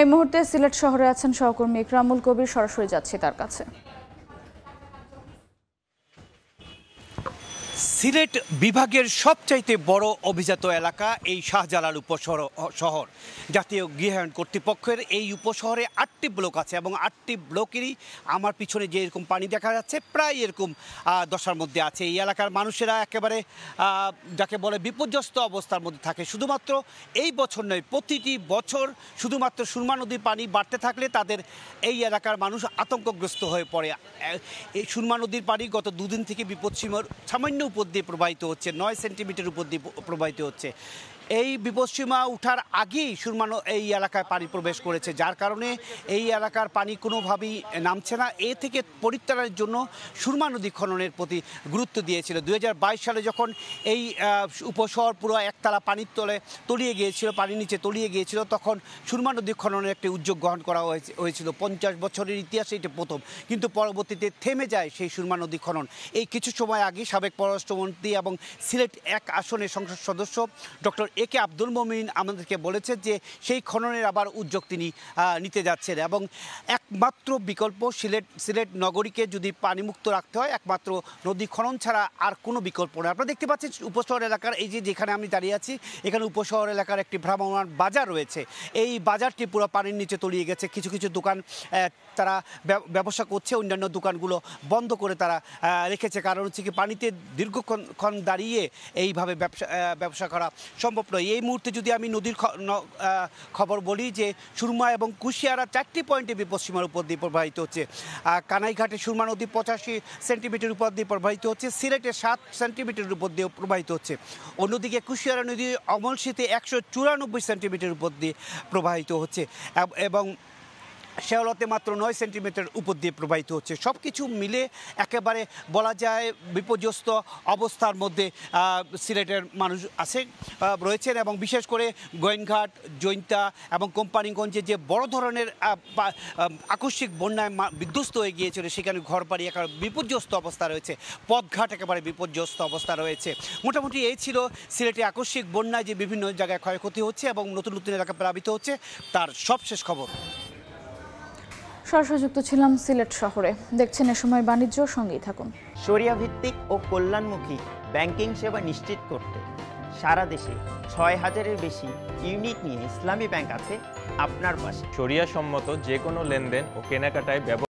এই মুহূর্তে সিলেট শহরে আছেন সহকর্মী ইকরামুল কবির সরাসরি যাচ্ছি তার কাছে সিলেট বিভাগের সবচাইতে বড় অভিজাত এলাকা এই শাহজালাল উপশহর শহর জাতীয় গৃহায়ন কর্তৃপক্ষের এই উপশহরে আটটি ব্লক আছে এবং আটটি ব্লকেরই আমার পিছনে যে এরকম পানি দেখা যাচ্ছে প্রায় এরকম দশার মধ্যে আছে এই এলাকার মানুষেরা একেবারে যাকে বলে বিপর্যস্ত অবস্থার মধ্যে থাকে শুধুমাত্র এই বছর নয় প্রতিটি বছর শুধুমাত্র সুরমা নদীর পানি বাড়তে থাকলে তাদের এই এলাকার মানুষ আতঙ্কগ্রস্ত হয়ে পড়ে এই সুরমা নদীর পানি গত দুদিন থেকে বিপদসীমার সামান্য উপর দিয়ে প্রবাহিত হচ্ছে নয় সেন্টিমিটার উপর দিয়ে প্রবাহিত হচ্ছে এই বিপদসীমা উঠার আগেই সুরমানো এই এলাকায় পানি প্রবেশ করেছে যার কারণে এই এলাকার পানি কোনোভাবেই নামছে না এ থেকে পরিত্রাণের জন্য সুরমা নদী খননের প্রতি গুরুত্ব দিয়েছিল দু সালে যখন এই উপশহর পুরো একতলা পানির তলে তলিয়ে গিয়েছিল পানির নিচে তলিয়ে গিয়েছিল তখন সুরমা নদী খননের একটি উদ্যোগ গ্রহণ করা হয়েছিল পঞ্চাশ বছরের ইতিহাসে এটি প্রথম কিন্তু পরবর্তীতে থেমে যায় সেই সুরমা নদী খনন এই কিছু সময় আগে সাবেক পররাষ্ট্রমন্ত্রী এবং সিলেট এক আসনের সংসদ সদস্য ডক্টর এ কে আব্দুল মমিন আমাদেরকে বলেছে যে সেই খননের আবার উদ্যোগ তিনি নিতে যাচ্ছেন এবং একমাত্র বিকল্প সিলেট সিলেট নগরীকে যদি পানিমুক্ত রাখতে হয় একমাত্র নদী খনন ছাড়া আর কোনো বিকল্প নেই আপনারা দেখতে পাচ্ছেন উপশহর এলাকার এই যে যেখানে আমি দাঁড়িয়ে আছি এখানে উপশহর এলাকার একটি ভ্রাম্যমান বাজার রয়েছে এই বাজারটি পুরো পানির নিচে তলিয়ে গেছে কিছু কিছু দোকান তারা ব্যবসা করছে অন্যান্য দোকানগুলো বন্ধ করে তারা রেখেছে কারণ হচ্ছে কি পানিতে দীর্ঘক্ষণ দাঁড়িয়ে এইভাবে ব্যবসা ব্যবসা করা সম্ভব সম্ভব নয় এই মুহূর্তে যদি আমি নদীর খবর বলি যে সুরমা এবং কুশিয়ারা চারটি পয়েন্টে বিপদসীমার উপর দিয়ে প্রবাহিত হচ্ছে কানাইঘাটে সুরমা নদী পঁচাশি সেন্টিমিটার উপর দিয়ে প্রবাহিত হচ্ছে সিলেটে সাত সেন্টিমিটারের উপর দিয়ে প্রবাহিত হচ্ছে অন্যদিকে কুশিয়ারা নদী অমলশীতে একশো চুরানব্বই সেন্টিমিটার উপর দিয়ে প্রবাহিত হচ্ছে এবং শেওলাতে মাত্র নয় সেন্টিমিটার উপর দিয়ে প্রবাহিত হচ্ছে সব কিছু মিলে একেবারে বলা যায় বিপর্যস্ত অবস্থার মধ্যে সিলেটের মানুষ আছে রয়েছেন এবং বিশেষ করে গোয়েনঘাট জৈন্তা এবং কোম্পানিগঞ্জে যে বড় ধরনের আকস্মিক বন্যায় বিধ্বস্ত হয়ে গিয়েছিল সেখানে ঘর বাড়ি একেবারে বিপর্যস্ত অবস্থা রয়েছে পথঘাট একেবারে বিপর্যস্ত অবস্থা রয়েছে মোটামুটি এই ছিল সিলেটে আকস্মিক বন্যায় যে বিভিন্ন জায়গায় ক্ষয়ক্ষতি হচ্ছে এবং নতুন নতুন এলাকা প্লাবিত হচ্ছে তার সবশেষ খবর সরাসযুক্ত ছিলাম সিলেট শহরে দেখছেন এ সময় বাণিজ্য সঙ্গেই থাকুন সরিয়া ভিত্তিক ও কল্যাণমুখী ব্যাংকিং সেবা নিশ্চিত করতে সারা দেশে ছয় হাজারের বেশি ইউনিট নিয়ে ইসলামী ব্যাংক আছে আপনার পাশে সরিয়া সম্মত যে কোনো লেনদেন ও কেনাকাটায় ব্যবহার